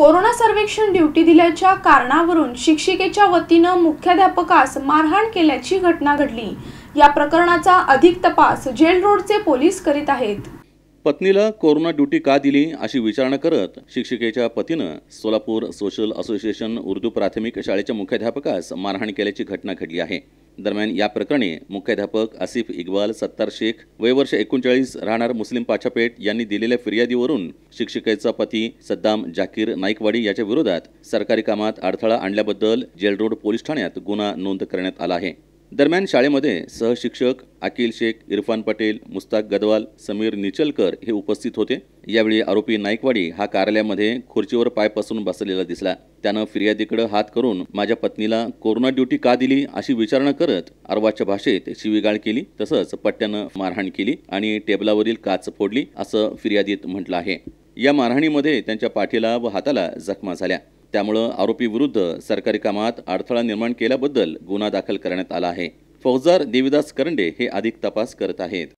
corona सर्वेक्षण duty दिल्याच्या कारणावरून शिक्षिकेच्या वतीनं मुख्याध्यापकास मारहाण केल्याची घटना घडली या प्रकरणाचा अधिक तपास जेल रोडचे पोलीस करीत आहेत पत्नीला कोरोना ड्युटी का दिली अशी विचारणा करत शिक्षिकेच्या पतीनं सोलापूर सोशल असोसिएशन उर्दू प्राथमिक शाळेच्या मुख्याध्यापकास मारहाण केल्याची घटना घडली आहे दरम्यान या प्रकरणी मुख्याध्यापक आसिफ इक्बाल सत्तार शेख वयवर्ष एकोणचाळीस राहणार मुस्लिम पाछापेठ यांनी दिलेल्या फिर्यादीवरून शिक्षिकेचा पती सद्दाम जाकीर नाईकवाडी याच्या विरोधात सरकारी कामात अडथळा आणल्याबद्दल जेलरोड पोलीस ठाण्यात गुन्हा नोंद करण्यात आला आहे दरम्यान शाळेमध्ये सहशिक्षक अकिल शेख इरफान पटेल मुस्ताक गदवाल समीर निचलकर हे उपस्थित होते यावेळी आरोपी नाईकवाडी हा कार्यालयामध्ये खुर्चीवर पाय पसरून बसलेला दिसला त्यानं फिर्यादीकडे हात करून माझ्या पत्नीला कोरोना ड्युटी का दिली अशी विचारणा करत अरवाच्या भाषेत शिवीगाळ केली तसंच पट्ट्यानं मारहाण केली आणि टेबलावरील काच फोडली असं फिर्यादीत म्हटलं आहे या मारहाणीमध्ये त्यांच्या पाठीला व हाताला जखमा झाल्या त्यामुळं आरोपीविरुद्ध सरकारी कामात अडथळा निर्माण केल्याबद्दल गुन्हा दाखल करण्यात आला आहे फौजदार देविदास करंडे हे अधिक तपास करत आहेत